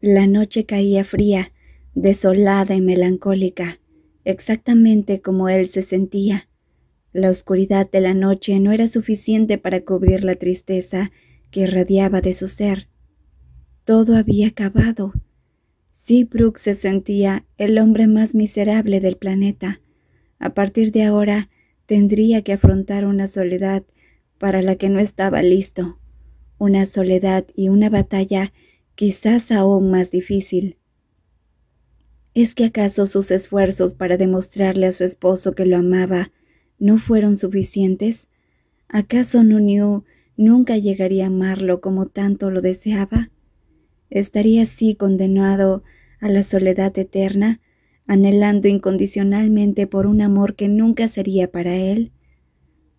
La noche caía fría, desolada y melancólica, exactamente como él se sentía. La oscuridad de la noche no era suficiente para cubrir la tristeza que irradiaba de su ser. Todo había acabado. Seabrook se sentía el hombre más miserable del planeta. A partir de ahora tendría que afrontar una soledad para la que no estaba listo, una soledad y una batalla quizás aún más difícil. ¿Es que acaso sus esfuerzos para demostrarle a su esposo que lo amaba no fueron suficientes? ¿Acaso Nuniu nunca llegaría a amarlo como tanto lo deseaba? ¿Estaría así condenado a la soledad eterna, anhelando incondicionalmente por un amor que nunca sería para él?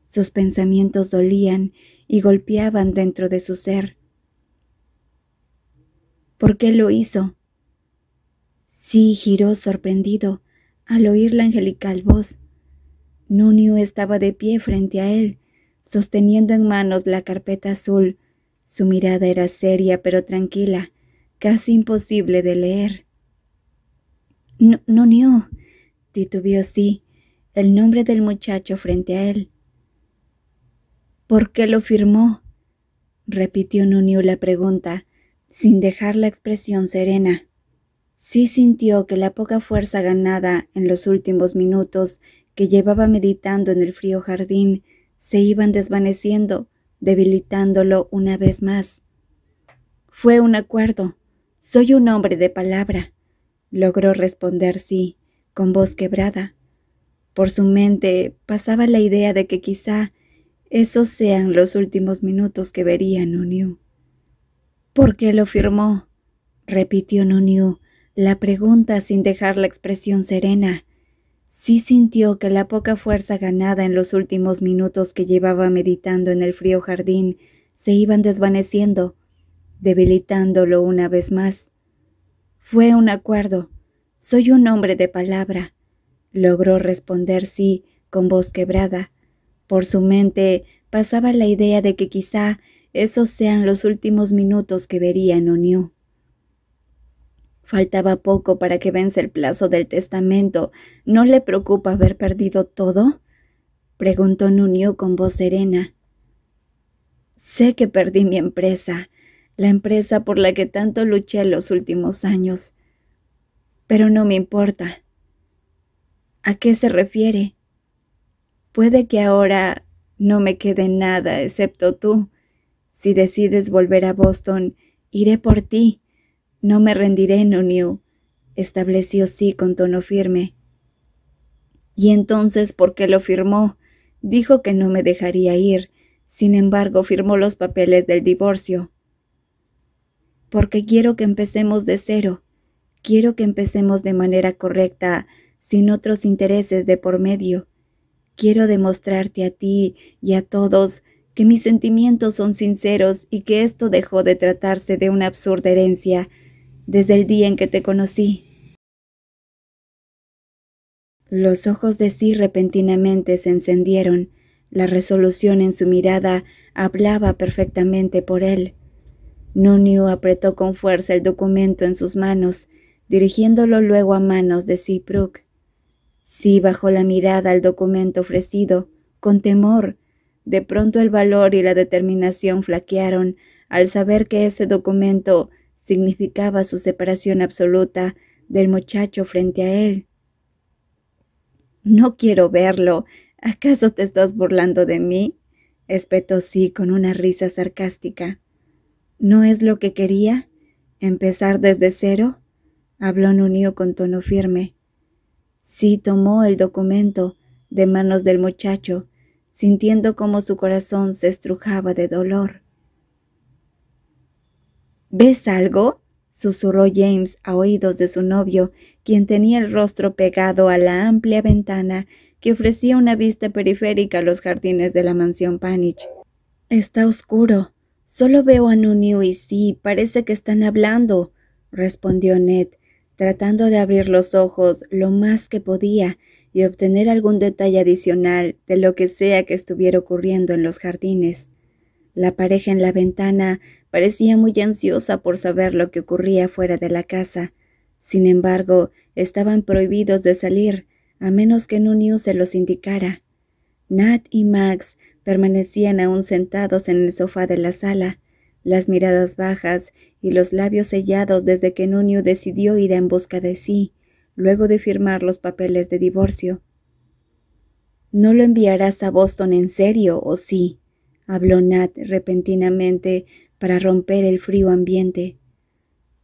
Sus pensamientos dolían y golpeaban dentro de su ser. ¿Por qué lo hizo? Sí giró sorprendido al oír la angelical voz. Nunio estaba de pie frente a él, sosteniendo en manos la carpeta azul. Su mirada era seria pero tranquila, casi imposible de leer. Nunio, titubió sí, el nombre del muchacho frente a él. ¿Por qué lo firmó? repitió Nunio la pregunta, sin dejar la expresión serena. Sí sintió que la poca fuerza ganada en los últimos minutos que llevaba meditando en el frío jardín se iban desvaneciendo, debilitándolo una vez más. Fue un acuerdo. Soy un hombre de palabra. Logró responder sí, con voz quebrada. Por su mente pasaba la idea de que quizá esos sean los últimos minutos que vería Nuniu. ¿Por qué lo firmó? repitió Nuniu la pregunta sin dejar la expresión serena. Sí sintió que la poca fuerza ganada en los últimos minutos que llevaba meditando en el frío jardín se iban desvaneciendo, debilitándolo una vez más. Fue un acuerdo. Soy un hombre de palabra. Logró responder sí con voz quebrada. Por su mente pasaba la idea de que quizá esos sean los últimos minutos que vería en Faltaba poco para que vence el plazo del testamento. ¿No le preocupa haber perdido todo? preguntó Nunio con voz serena. Sé que perdí mi empresa, la empresa por la que tanto luché los últimos años. Pero no me importa. ¿A qué se refiere? Puede que ahora no me quede nada excepto tú, si decides volver a Boston, iré por ti. No me rendiré, New, estableció sí con tono firme. Y entonces, ¿por qué lo firmó? Dijo que no me dejaría ir. Sin embargo, firmó los papeles del divorcio. Porque quiero que empecemos de cero. Quiero que empecemos de manera correcta, sin otros intereses de por medio. Quiero demostrarte a ti y a todos que mis sentimientos son sinceros y que esto dejó de tratarse de una absurda herencia desde el día en que te conocí. Los ojos de sí repentinamente se encendieron, la resolución en su mirada hablaba perfectamente por él. Nunio apretó con fuerza el documento en sus manos, dirigiéndolo luego a manos de Brooke. Sí bajó la mirada al documento ofrecido, con temor, de pronto el valor y la determinación flaquearon al saber que ese documento significaba su separación absoluta del muchacho frente a él. No quiero verlo. ¿Acaso te estás burlando de mí? espetó sí con una risa sarcástica. ¿No es lo que quería? ¿Empezar desde cero? habló Nunio con tono firme. Sí tomó el documento de manos del muchacho sintiendo como su corazón se estrujaba de dolor. ¿Ves algo? susurró James a oídos de su novio, quien tenía el rostro pegado a la amplia ventana que ofrecía una vista periférica a los jardines de la mansión Panich. Está oscuro. Solo veo a Nuniu y sí, parece que están hablando, respondió Ned, tratando de abrir los ojos lo más que podía y obtener algún detalle adicional de lo que sea que estuviera ocurriendo en los jardines. La pareja en la ventana parecía muy ansiosa por saber lo que ocurría fuera de la casa. Sin embargo, estaban prohibidos de salir, a menos que Nunu se los indicara. Nat y Max permanecían aún sentados en el sofá de la sala, las miradas bajas y los labios sellados desde que Nunu decidió ir en busca de sí luego de firmar los papeles de divorcio. No lo enviarás a Boston en serio, ¿o sí? habló Nat repentinamente para romper el frío ambiente.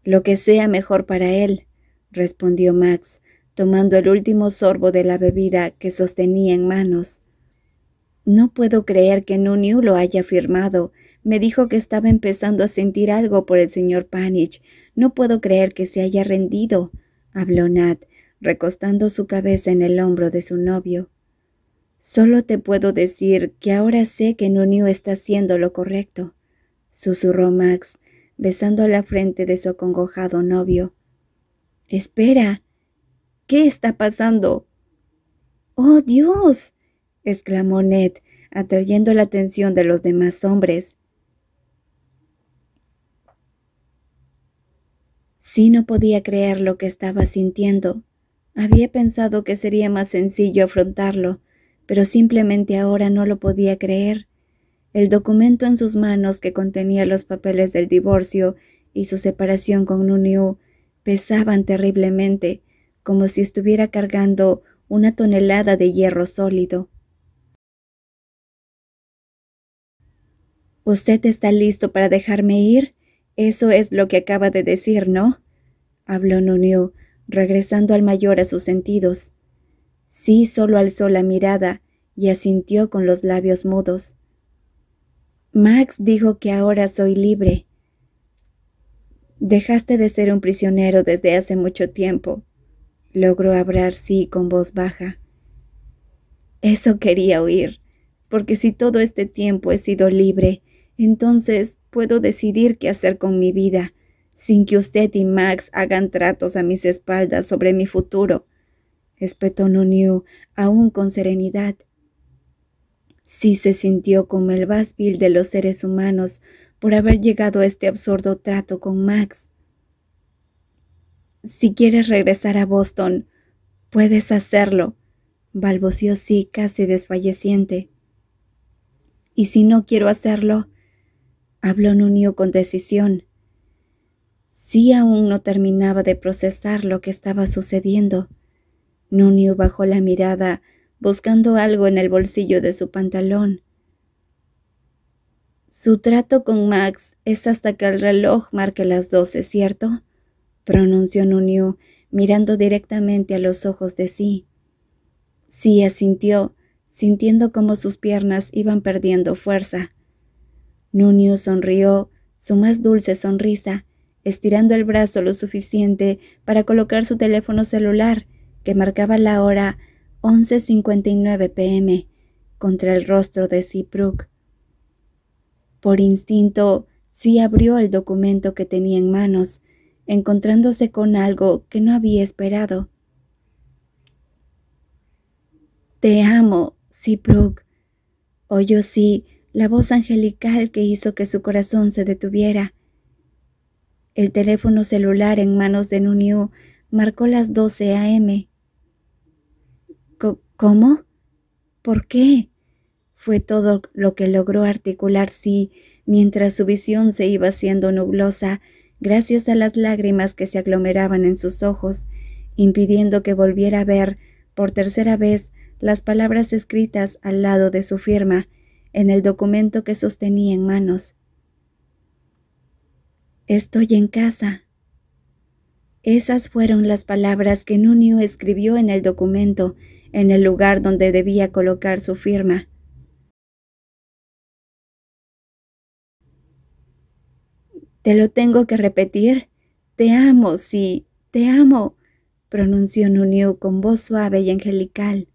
Lo que sea mejor para él, respondió Max, tomando el último sorbo de la bebida que sostenía en manos. No puedo creer que Nuniu lo haya firmado. Me dijo que estaba empezando a sentir algo por el señor Panich. No puedo creer que se haya rendido habló Nat, recostando su cabeza en el hombro de su novio. Solo te puedo decir que ahora sé que Nunio está haciendo lo correcto, susurró Max, besando la frente de su acongojado novio. Espera. ¿Qué está pasando? ¡Oh, Dios! exclamó Ned, atrayendo la atención de los demás hombres. Sí no podía creer lo que estaba sintiendo. Había pensado que sería más sencillo afrontarlo, pero simplemente ahora no lo podía creer. El documento en sus manos que contenía los papeles del divorcio y su separación con Nuniu pesaban terriblemente, como si estuviera cargando una tonelada de hierro sólido. ¿Usted está listo para dejarme ir? Eso es lo que acaba de decir, ¿no? habló Nuneo, regresando al mayor a sus sentidos. Sí solo alzó la mirada y asintió con los labios mudos. Max dijo que ahora soy libre. Dejaste de ser un prisionero desde hace mucho tiempo, logró hablar sí con voz baja. Eso quería oír, porque si todo este tiempo he sido libre, entonces puedo decidir qué hacer con mi vida sin que usted y Max hagan tratos a mis espaldas sobre mi futuro, espetó nunio aún con serenidad. Sí se sintió como el más vil de los seres humanos por haber llegado a este absurdo trato con Max. Si quieres regresar a Boston, puedes hacerlo, balbució sí casi desfalleciente. Y si no quiero hacerlo, habló Nunio con decisión. Sí aún no terminaba de procesar lo que estaba sucediendo. Nunio bajó la mirada, buscando algo en el bolsillo de su pantalón. Su trato con Max es hasta que el reloj marque las doce, ¿cierto? pronunció Nunio, mirando directamente a los ojos de sí. Sí asintió, sintiendo como sus piernas iban perdiendo fuerza. Nunio sonrió, su más dulce sonrisa, estirando el brazo lo suficiente para colocar su teléfono celular, que marcaba la hora 11.59 pm, contra el rostro de Seabrook. Por instinto, sí abrió el documento que tenía en manos, encontrándose con algo que no había esperado. Te amo, Seabrook. Oyó sí la voz angelical que hizo que su corazón se detuviera. El teléfono celular en manos de Nuniu marcó las 12 a.m. ¿Cómo? ¿Por qué? Fue todo lo que logró articular sí mientras su visión se iba haciendo nublosa gracias a las lágrimas que se aglomeraban en sus ojos, impidiendo que volviera a ver por tercera vez las palabras escritas al lado de su firma en el documento que sostenía en manos. Estoy en casa. Esas fueron las palabras que Nunio escribió en el documento, en el lugar donde debía colocar su firma. Te lo tengo que repetir. Te amo, sí, te amo, pronunció Nunio con voz suave y angelical.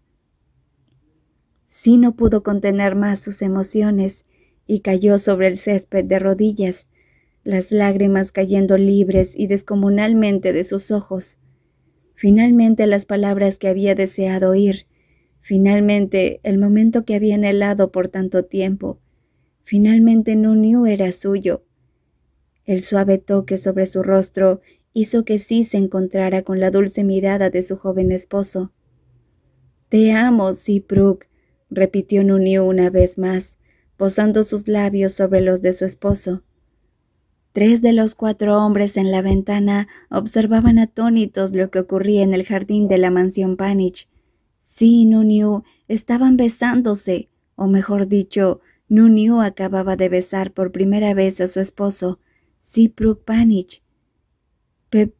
Si no pudo contener más sus emociones y cayó sobre el césped de rodillas, las lágrimas cayendo libres y descomunalmente de sus ojos. Finalmente las palabras que había deseado oír. Finalmente el momento que había anhelado por tanto tiempo. Finalmente Nunyu era suyo. El suave toque sobre su rostro hizo que sí se encontrara con la dulce mirada de su joven esposo. Te amo, Sipruk, repitió Nunyu una vez más, posando sus labios sobre los de su esposo. Tres de los cuatro hombres en la ventana observaban atónitos lo que ocurría en el jardín de la mansión Panich. Sí, Nuniu, estaban besándose, o mejor dicho, Nuniu acababa de besar por primera vez a su esposo, Sipruk Panich.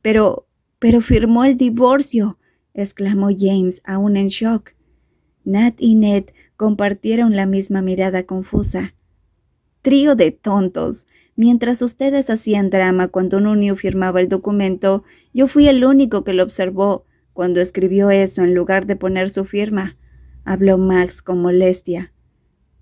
pero, pero firmó el divorcio, exclamó James, aún en shock. Nat y Ned compartieron la misma mirada confusa. Trío de tontos, Mientras ustedes hacían drama cuando Nunio firmaba el documento, yo fui el único que lo observó cuando escribió eso en lugar de poner su firma. Habló Max con molestia.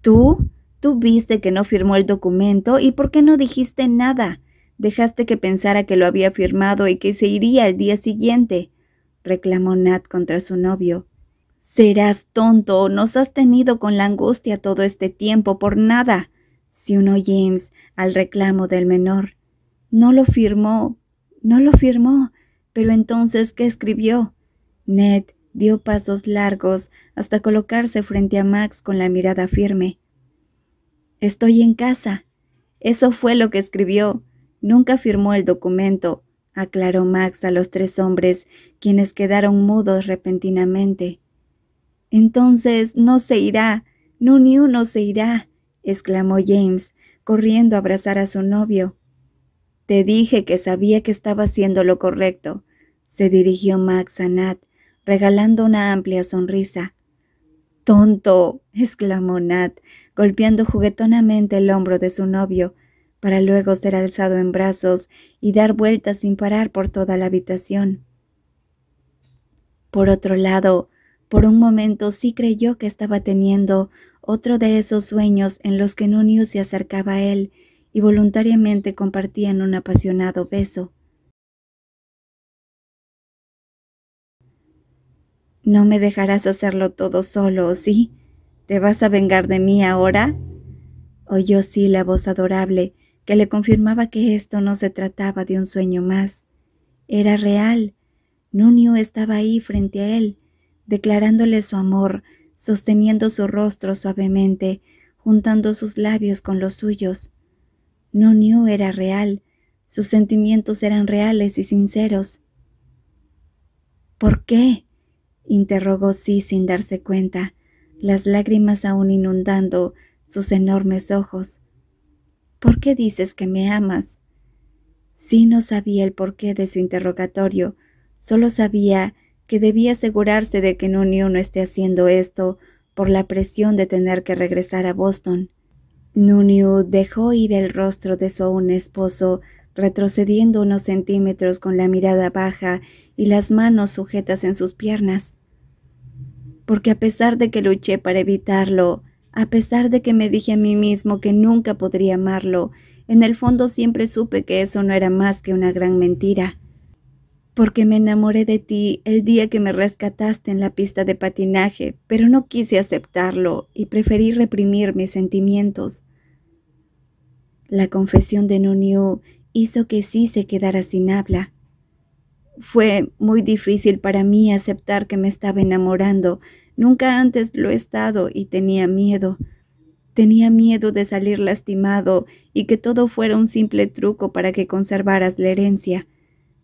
¿Tú? Tú viste que no firmó el documento y por qué no dijiste nada. Dejaste que pensara que lo había firmado y que se iría al día siguiente, reclamó Nat contra su novio. Serás tonto, nos has tenido con la angustia todo este tiempo por nada. Si uno James al reclamo del menor. No lo firmó, no lo firmó, pero entonces ¿qué escribió? Ned dio pasos largos hasta colocarse frente a Max con la mirada firme. Estoy en casa. Eso fue lo que escribió. Nunca firmó el documento, aclaró Max a los tres hombres, quienes quedaron mudos repentinamente. Entonces no se irá, no ni uno se irá exclamó James, corriendo a abrazar a su novio. Te dije que sabía que estaba haciendo lo correcto, se dirigió Max a Nat, regalando una amplia sonrisa. Tonto, exclamó Nat, golpeando juguetonamente el hombro de su novio, para luego ser alzado en brazos y dar vueltas sin parar por toda la habitación. Por otro lado, por un momento sí creyó que estaba teniendo otro de esos sueños en los que Nunio se acercaba a él y voluntariamente compartían un apasionado beso. No me dejarás hacerlo todo solo, ¿sí? ¿Te vas a vengar de mí ahora? Oyó sí la voz adorable que le confirmaba que esto no se trataba de un sueño más. Era real. Nunio estaba ahí frente a él, declarándole su amor, sosteniendo su rostro suavemente, juntando sus labios con los suyos. No New era real, sus sentimientos eran reales y sinceros. ¿Por qué? interrogó sí sin darse cuenta, las lágrimas aún inundando sus enormes ojos. ¿Por qué dices que me amas? Sí no sabía el porqué de su interrogatorio, solo sabía que debía asegurarse de que Nunio no esté haciendo esto por la presión de tener que regresar a Boston. Nunio dejó ir el rostro de su aún esposo, retrocediendo unos centímetros con la mirada baja y las manos sujetas en sus piernas. Porque a pesar de que luché para evitarlo, a pesar de que me dije a mí mismo que nunca podría amarlo, en el fondo siempre supe que eso no era más que una gran mentira porque me enamoré de ti el día que me rescataste en la pista de patinaje, pero no quise aceptarlo y preferí reprimir mis sentimientos. La confesión de Nuniu hizo que sí se quedara sin habla. Fue muy difícil para mí aceptar que me estaba enamorando. Nunca antes lo he estado y tenía miedo. Tenía miedo de salir lastimado y que todo fuera un simple truco para que conservaras la herencia.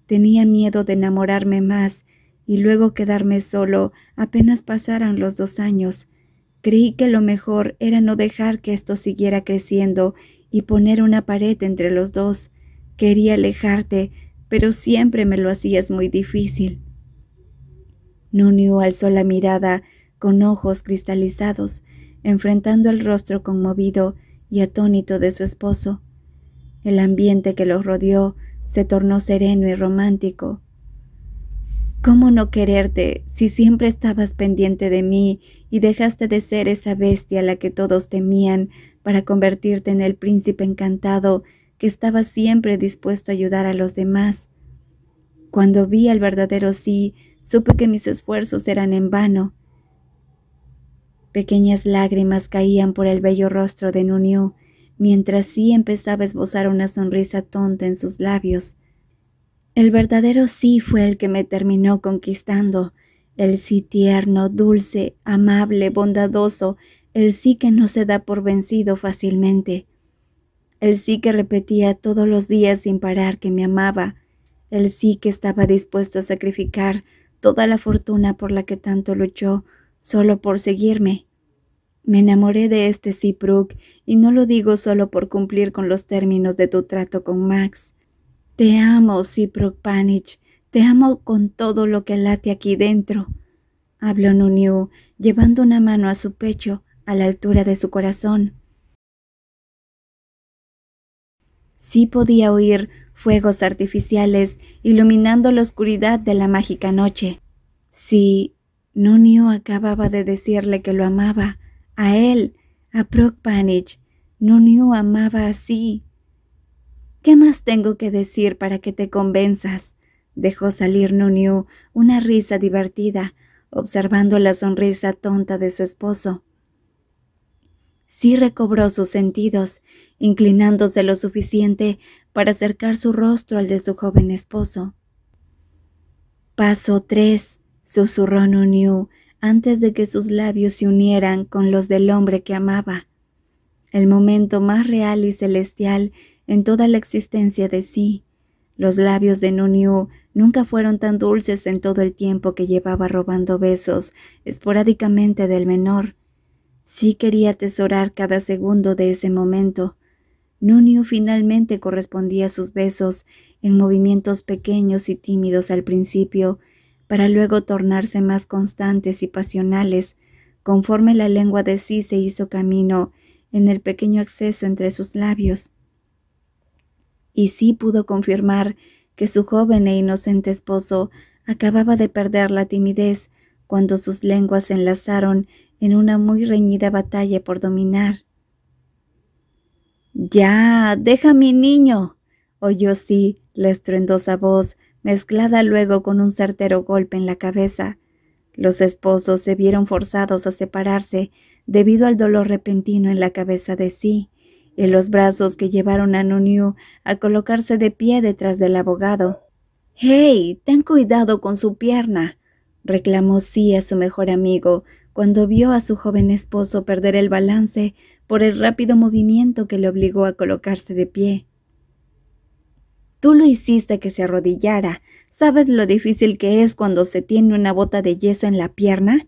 Tenía miedo de enamorarme más y luego quedarme solo apenas pasaran los dos años. Creí que lo mejor era no dejar que esto siguiera creciendo y poner una pared entre los dos. Quería alejarte, pero siempre me lo hacías muy difícil. Nunio alzó la mirada con ojos cristalizados, enfrentando el rostro conmovido y atónito de su esposo. El ambiente que los rodeó se tornó sereno y romántico. ¿Cómo no quererte si siempre estabas pendiente de mí y dejaste de ser esa bestia a la que todos temían para convertirte en el príncipe encantado que estaba siempre dispuesto a ayudar a los demás? Cuando vi al verdadero sí, supe que mis esfuerzos eran en vano. Pequeñas lágrimas caían por el bello rostro de Nuniu mientras sí empezaba a esbozar una sonrisa tonta en sus labios. El verdadero sí fue el que me terminó conquistando, el sí tierno, dulce, amable, bondadoso, el sí que no se da por vencido fácilmente. El sí que repetía todos los días sin parar que me amaba, el sí que estaba dispuesto a sacrificar toda la fortuna por la que tanto luchó solo por seguirme. Me enamoré de este Siprok y no lo digo solo por cumplir con los términos de tu trato con Max. Te amo, Siprok Panich. Te amo con todo lo que late aquí dentro. Habló Nuniu, llevando una mano a su pecho, a la altura de su corazón. Sí podía oír fuegos artificiales iluminando la oscuridad de la mágica noche. Sí, Nunio acababa de decirle que lo amaba a él, a Prokpanich. Nuniu amaba así. ¿Qué más tengo que decir para que te convenzas? Dejó salir Nuniu una risa divertida, observando la sonrisa tonta de su esposo. Sí recobró sus sentidos, inclinándose lo suficiente para acercar su rostro al de su joven esposo. Paso tres, susurró Nuniu antes de que sus labios se unieran con los del hombre que amaba, el momento más real y celestial en toda la existencia de sí. Los labios de Nuniu nunca fueron tan dulces en todo el tiempo que llevaba robando besos esporádicamente del menor. Sí quería atesorar cada segundo de ese momento. Nuniu finalmente correspondía a sus besos en movimientos pequeños y tímidos al principio para luego tornarse más constantes y pasionales, conforme la lengua de sí se hizo camino en el pequeño acceso entre sus labios. Y sí pudo confirmar que su joven e inocente esposo acababa de perder la timidez cuando sus lenguas se enlazaron en una muy reñida batalla por dominar. Ya, deja mi niño, oyó sí la estruendosa voz mezclada luego con un certero golpe en la cabeza. Los esposos se vieron forzados a separarse debido al dolor repentino en la cabeza de sí y los brazos que llevaron a Nuniu a colocarse de pie detrás del abogado. ¡Hey! Ten cuidado con su pierna! reclamó sí a su mejor amigo cuando vio a su joven esposo perder el balance por el rápido movimiento que le obligó a colocarse de pie. Tú lo hiciste que se arrodillara. ¿Sabes lo difícil que es cuando se tiene una bota de yeso en la pierna?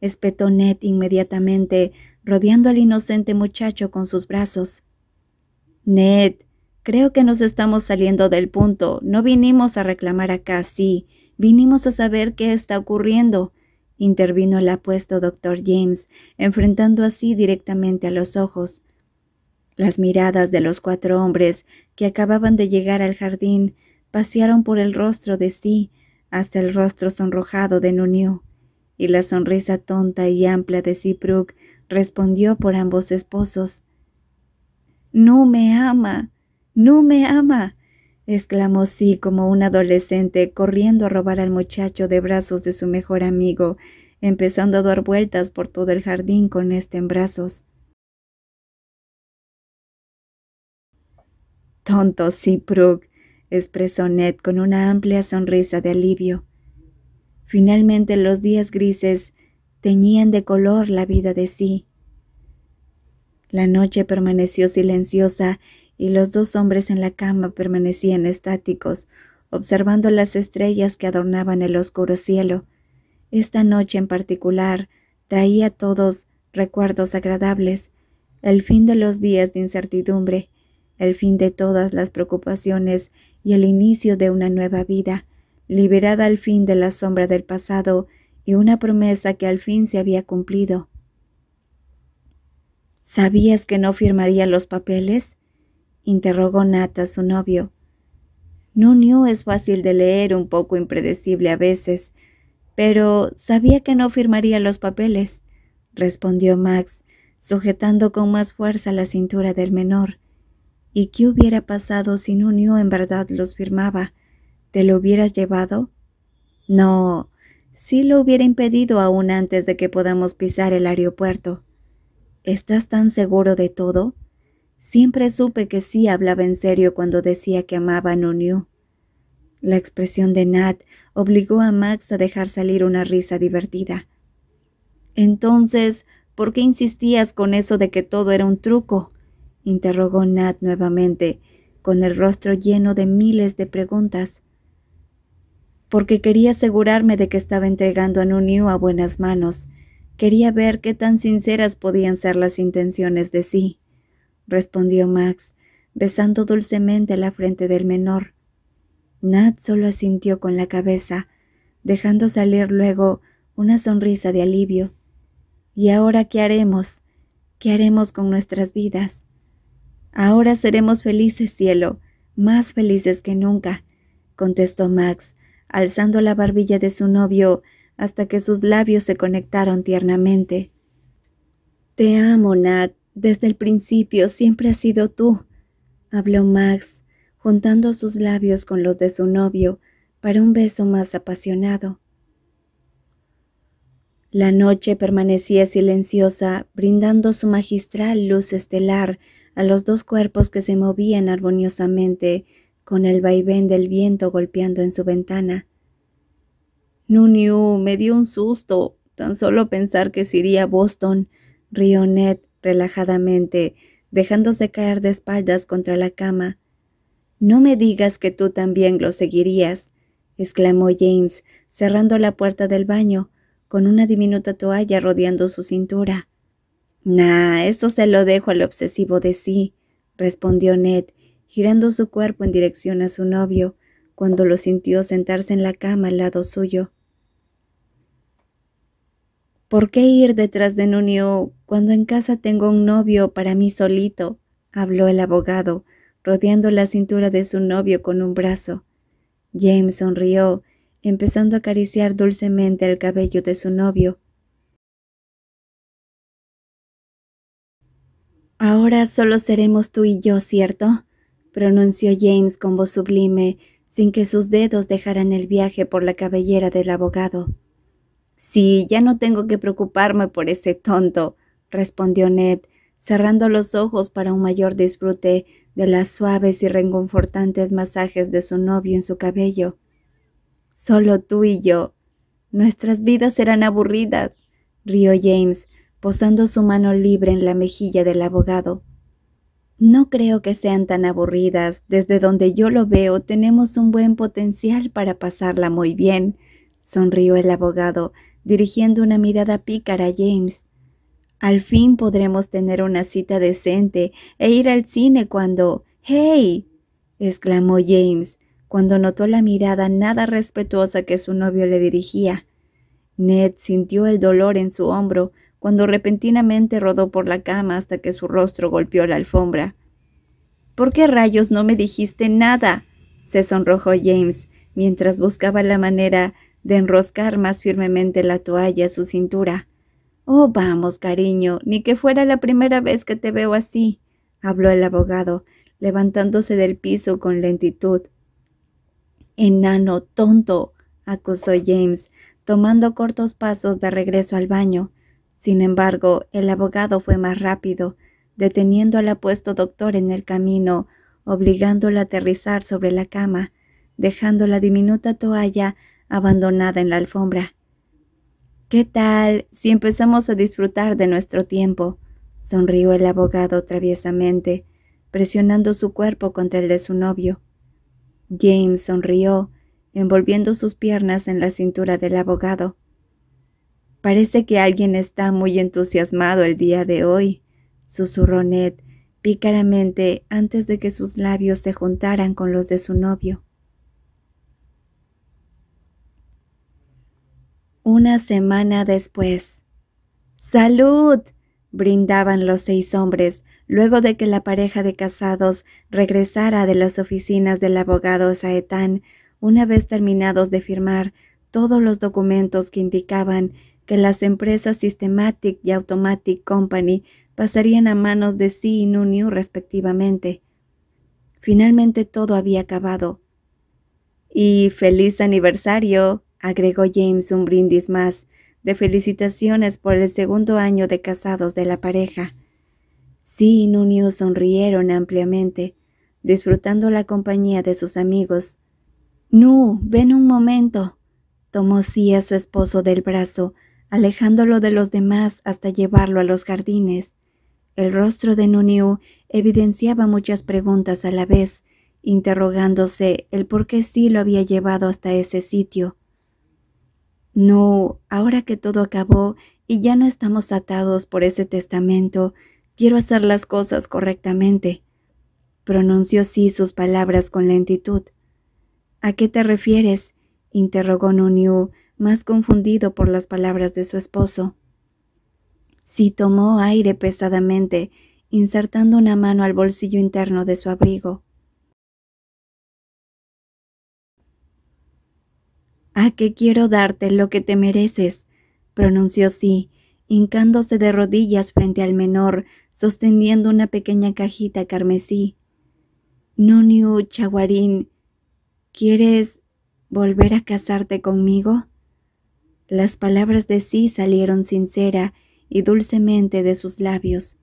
espetó Ned inmediatamente, rodeando al inocente muchacho con sus brazos. Ned, creo que nos estamos saliendo del punto. No vinimos a reclamar acá, sí. Vinimos a saber qué está ocurriendo, intervino el apuesto doctor James, enfrentando así directamente a los ojos. Las miradas de los cuatro hombres que acababan de llegar al jardín pasearon por el rostro de sí hasta el rostro sonrojado de Núñez, y la sonrisa tonta y amplia de Sipruk respondió por ambos esposos. No me ama, no me ama, exclamó sí como un adolescente corriendo a robar al muchacho de brazos de su mejor amigo, empezando a dar vueltas por todo el jardín con este en brazos. Tonto, sí, expresó Ned con una amplia sonrisa de alivio. Finalmente los días grises teñían de color la vida de sí. La noche permaneció silenciosa y los dos hombres en la cama permanecían estáticos, observando las estrellas que adornaban el oscuro cielo. Esta noche en particular traía a todos recuerdos agradables, el fin de los días de incertidumbre, el fin de todas las preocupaciones y el inicio de una nueva vida, liberada al fin de la sombra del pasado y una promesa que al fin se había cumplido. ¿Sabías que no firmaría los papeles? interrogó Nata, su novio. Nunio es fácil de leer, un poco impredecible a veces, pero sabía que no firmaría los papeles, respondió Max, sujetando con más fuerza la cintura del menor. ¿Y qué hubiera pasado si Nunio en verdad los firmaba? ¿Te lo hubieras llevado? No, sí lo hubiera impedido aún antes de que podamos pisar el aeropuerto. ¿Estás tan seguro de todo? Siempre supe que sí hablaba en serio cuando decía que amaba a Nunio. La expresión de Nat obligó a Max a dejar salir una risa divertida. Entonces, ¿por qué insistías con eso de que todo era un truco? interrogó Nat nuevamente, con el rostro lleno de miles de preguntas. Porque quería asegurarme de que estaba entregando a Nuniu a buenas manos. Quería ver qué tan sinceras podían ser las intenciones de sí, respondió Max, besando dulcemente la frente del menor. Nat solo asintió con la cabeza, dejando salir luego una sonrisa de alivio. ¿Y ahora qué haremos? ¿Qué haremos con nuestras vidas? Ahora seremos felices, cielo, más felices que nunca, contestó Max, alzando la barbilla de su novio hasta que sus labios se conectaron tiernamente. Te amo, Nat. Desde el principio siempre has sido tú, habló Max, juntando sus labios con los de su novio para un beso más apasionado. La noche permanecía silenciosa, brindando su magistral luz estelar a los dos cuerpos que se movían armoniosamente con el vaivén del viento golpeando en su ventana. Nunu, me dio un susto, tan solo pensar que se iría a Boston, rió Ned relajadamente, dejándose caer de espaldas contra la cama. No me digas que tú también lo seguirías, exclamó James, cerrando la puerta del baño, con una diminuta toalla rodeando su cintura. Nah, eso se lo dejo al obsesivo de sí, respondió Ned, girando su cuerpo en dirección a su novio, cuando lo sintió sentarse en la cama al lado suyo. ¿Por qué ir detrás de Nunio cuando en casa tengo un novio para mí solito? habló el abogado, rodeando la cintura de su novio con un brazo. James sonrió, empezando a acariciar dulcemente el cabello de su novio. Ahora solo seremos tú y yo, ¿cierto? pronunció James con voz sublime, sin que sus dedos dejaran el viaje por la cabellera del abogado. Sí, ya no tengo que preocuparme por ese tonto, respondió Ned, cerrando los ojos para un mayor disfrute de las suaves y reconfortantes masajes de su novio en su cabello. Solo tú y yo. Nuestras vidas serán aburridas, rió James, posando su mano libre en la mejilla del abogado. No creo que sean tan aburridas. Desde donde yo lo veo tenemos un buen potencial para pasarla muy bien, sonrió el abogado, dirigiendo una mirada pícara a James. Al fin podremos tener una cita decente e ir al cine cuando... ¡Hey! exclamó James, cuando notó la mirada nada respetuosa que su novio le dirigía. Ned sintió el dolor en su hombro, cuando repentinamente rodó por la cama hasta que su rostro golpeó la alfombra. ¿Por qué rayos no me dijiste nada? se sonrojó James mientras buscaba la manera de enroscar más firmemente la toalla a su cintura. Oh, vamos, cariño, ni que fuera la primera vez que te veo así, habló el abogado, levantándose del piso con lentitud. Enano, tonto, acusó James, tomando cortos pasos de regreso al baño. Sin embargo, el abogado fue más rápido, deteniendo al apuesto doctor en el camino, obligándolo a aterrizar sobre la cama, dejando la diminuta toalla abandonada en la alfombra. ¿Qué tal si empezamos a disfrutar de nuestro tiempo? sonrió el abogado traviesamente, presionando su cuerpo contra el de su novio. James sonrió, envolviendo sus piernas en la cintura del abogado. Parece que alguien está muy entusiasmado el día de hoy, susurró Ned pícaramente antes de que sus labios se juntaran con los de su novio. Una semana después. ¡Salud! brindaban los seis hombres luego de que la pareja de casados regresara de las oficinas del abogado Saetán una vez terminados de firmar todos los documentos que indicaban que las empresas Systematic y Automatic Company pasarían a manos de C y Nuniu respectivamente. Finalmente todo había acabado. Y feliz aniversario, agregó James un brindis más, de felicitaciones por el segundo año de casados de la pareja. Sí y Nuniu sonrieron ampliamente, disfrutando la compañía de sus amigos. Nu, ven un momento, tomó Sí a su esposo del brazo alejándolo de los demás hasta llevarlo a los jardines. El rostro de Nuniu evidenciaba muchas preguntas a la vez, interrogándose el por qué sí lo había llevado hasta ese sitio. No, ahora que todo acabó y ya no estamos atados por ese testamento, quiero hacer las cosas correctamente. Pronunció sí sus palabras con lentitud. ¿A qué te refieres? interrogó Nuniu más confundido por las palabras de su esposo. Si tomó aire pesadamente, insertando una mano al bolsillo interno de su abrigo. ¿A qué quiero darte lo que te mereces? pronunció sí, hincándose de rodillas frente al menor, sosteniendo una pequeña cajita carmesí. Noniu Chaguarín, ¿quieres volver a casarte conmigo? Las palabras de sí salieron sincera y dulcemente de sus labios.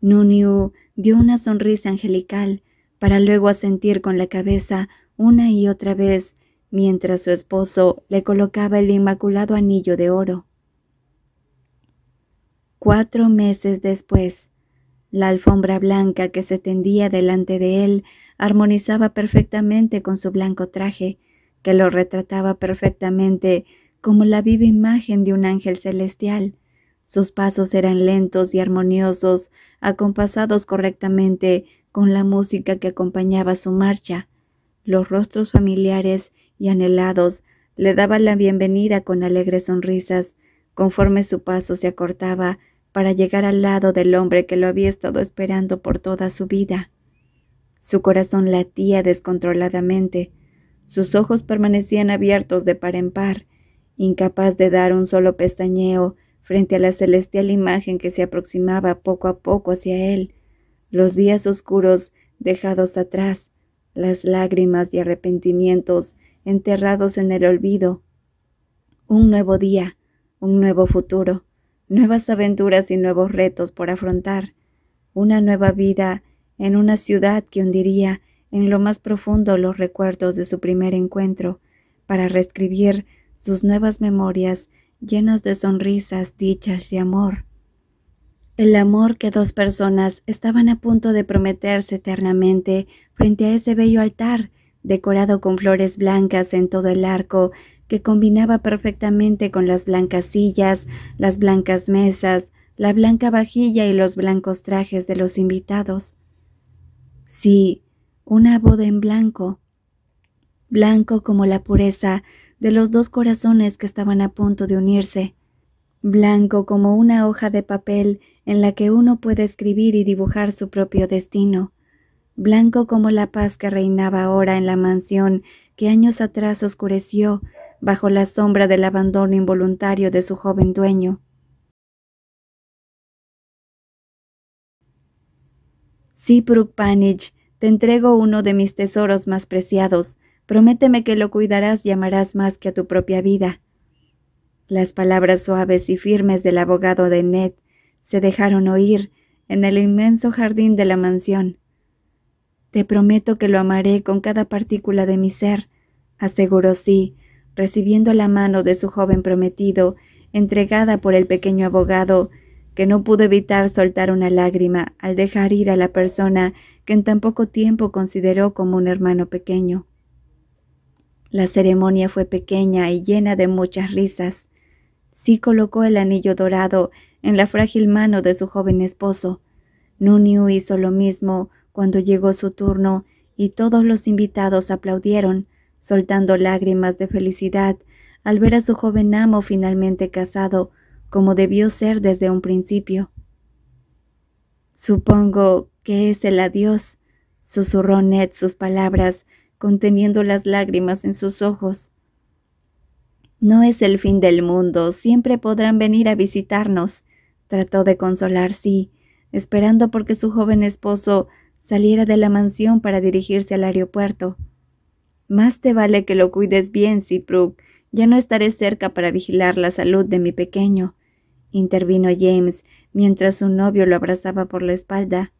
Nuniu dio una sonrisa angelical para luego asentir con la cabeza una y otra vez mientras su esposo le colocaba el inmaculado anillo de oro. Cuatro meses después, la alfombra blanca que se tendía delante de él armonizaba perfectamente con su blanco traje, que lo retrataba perfectamente como la viva imagen de un ángel celestial. Sus pasos eran lentos y armoniosos, acompasados correctamente con la música que acompañaba su marcha. Los rostros familiares y anhelados le daban la bienvenida con alegres sonrisas, conforme su paso se acortaba para llegar al lado del hombre que lo había estado esperando por toda su vida. Su corazón latía descontroladamente, sus ojos permanecían abiertos de par en par, incapaz de dar un solo pestañeo frente a la celestial imagen que se aproximaba poco a poco hacia él, los días oscuros dejados atrás, las lágrimas y arrepentimientos enterrados en el olvido. Un nuevo día, un nuevo futuro, nuevas aventuras y nuevos retos por afrontar, una nueva vida en una ciudad que hundiría en lo más profundo los recuerdos de su primer encuentro, para reescribir sus nuevas memorias llenas de sonrisas, dichas de amor. El amor que dos personas estaban a punto de prometerse eternamente frente a ese bello altar, decorado con flores blancas en todo el arco, que combinaba perfectamente con las blancas sillas, las blancas mesas, la blanca vajilla y los blancos trajes de los invitados. Sí, una boda en blanco, blanco como la pureza de los dos corazones que estaban a punto de unirse, blanco como una hoja de papel en la que uno puede escribir y dibujar su propio destino, blanco como la paz que reinaba ahora en la mansión que años atrás oscureció bajo la sombra del abandono involuntario de su joven dueño. Sí, Panich, te entrego uno de mis tesoros más preciados, Prométeme que lo cuidarás y amarás más que a tu propia vida. Las palabras suaves y firmes del abogado de Ned se dejaron oír en el inmenso jardín de la mansión. Te prometo que lo amaré con cada partícula de mi ser, aseguró sí, recibiendo la mano de su joven prometido, entregada por el pequeño abogado, que no pudo evitar soltar una lágrima al dejar ir a la persona que en tan poco tiempo consideró como un hermano pequeño. La ceremonia fue pequeña y llena de muchas risas. Sí colocó el anillo dorado en la frágil mano de su joven esposo. Nuniu hizo lo mismo cuando llegó su turno y todos los invitados aplaudieron, soltando lágrimas de felicidad al ver a su joven amo finalmente casado, como debió ser desde un principio. Supongo que es el adiós, susurró Ned sus palabras conteniendo las lágrimas en sus ojos. No es el fin del mundo, siempre podrán venir a visitarnos, trató de consolar sí, esperando porque su joven esposo saliera de la mansión para dirigirse al aeropuerto. Más te vale que lo cuides bien, Seabrook. Ya no estaré cerca para vigilar la salud de mi pequeño, intervino James mientras su novio lo abrazaba por la espalda.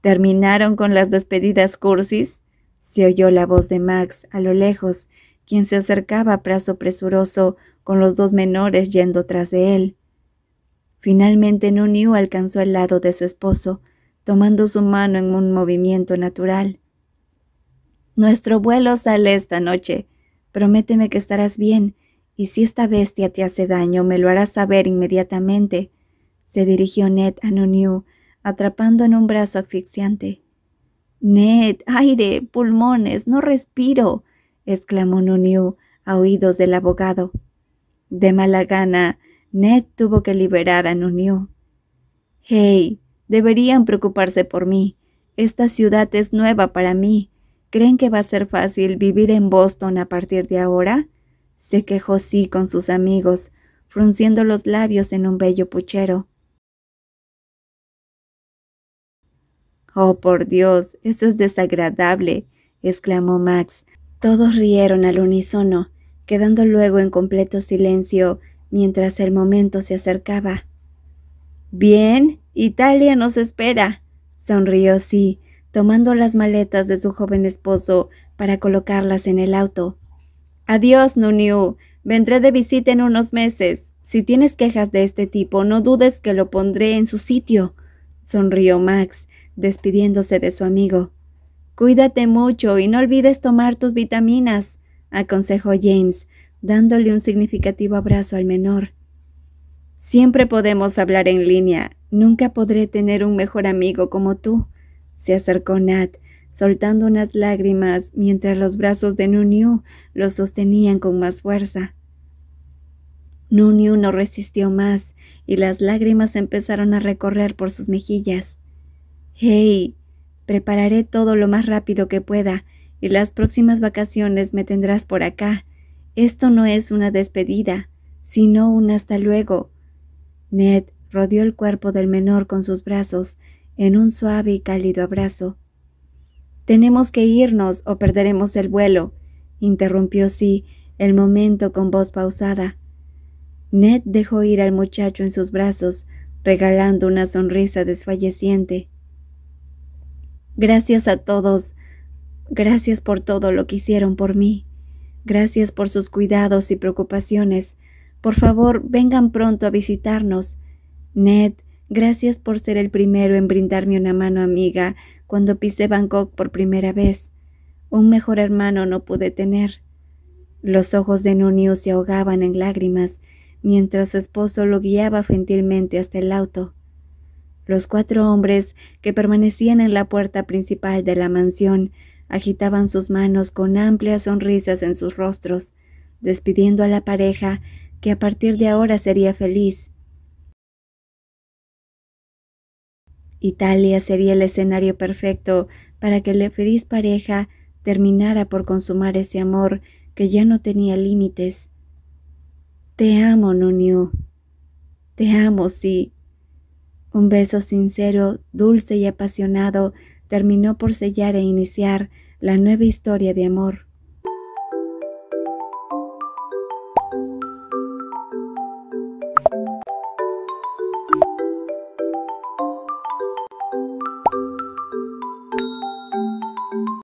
¿Terminaron con las despedidas cursis? Se oyó la voz de Max a lo lejos, quien se acercaba a brazo presuroso con los dos menores yendo tras de él. Finalmente Nuniu alcanzó al lado de su esposo, tomando su mano en un movimiento natural. Nuestro vuelo sale esta noche. Prométeme que estarás bien, y si esta bestia te hace daño, me lo harás saber inmediatamente. Se dirigió Ned a Nuniu, atrapando en un brazo asfixiante. Ned, aire, pulmones, no respiro, exclamó Nuniu a oídos del abogado. De mala gana, Ned tuvo que liberar a Nuniu. Hey, deberían preocuparse por mí. Esta ciudad es nueva para mí. ¿Creen que va a ser fácil vivir en Boston a partir de ahora? Se quejó sí con sus amigos, frunciendo los labios en un bello puchero. Oh, por Dios, eso es desagradable, exclamó Max. Todos rieron al unísono, quedando luego en completo silencio mientras el momento se acercaba. Bien, Italia nos espera, sonrió sí, tomando las maletas de su joven esposo para colocarlas en el auto. Adiós, Nuniu. Vendré de visita en unos meses. Si tienes quejas de este tipo, no dudes que lo pondré en su sitio, sonrió Max, despidiéndose de su amigo. Cuídate mucho y no olvides tomar tus vitaminas, aconsejó James, dándole un significativo abrazo al menor. Siempre podemos hablar en línea. Nunca podré tener un mejor amigo como tú, se acercó Nat, soltando unas lágrimas mientras los brazos de Nunu lo sostenían con más fuerza. Nunu no resistió más y las lágrimas empezaron a recorrer por sus mejillas. Hey, prepararé todo lo más rápido que pueda y las próximas vacaciones me tendrás por acá. Esto no es una despedida, sino un hasta luego. Ned rodeó el cuerpo del menor con sus brazos en un suave y cálido abrazo. Tenemos que irnos o perderemos el vuelo, interrumpió sí el momento con voz pausada. Ned dejó ir al muchacho en sus brazos, regalando una sonrisa desfalleciente. Gracias a todos. Gracias por todo lo que hicieron por mí. Gracias por sus cuidados y preocupaciones. Por favor, vengan pronto a visitarnos. Ned, gracias por ser el primero en brindarme una mano amiga cuando pisé Bangkok por primera vez. Un mejor hermano no pude tener. Los ojos de Nuniu se ahogaban en lágrimas mientras su esposo lo guiaba gentilmente hasta el auto. Los cuatro hombres que permanecían en la puerta principal de la mansión agitaban sus manos con amplias sonrisas en sus rostros, despidiendo a la pareja que a partir de ahora sería feliz. Italia sería el escenario perfecto para que la feliz pareja terminara por consumar ese amor que ya no tenía límites. Te amo, nunio Te amo, sí. Un beso sincero, dulce y apasionado terminó por sellar e iniciar la nueva historia de amor.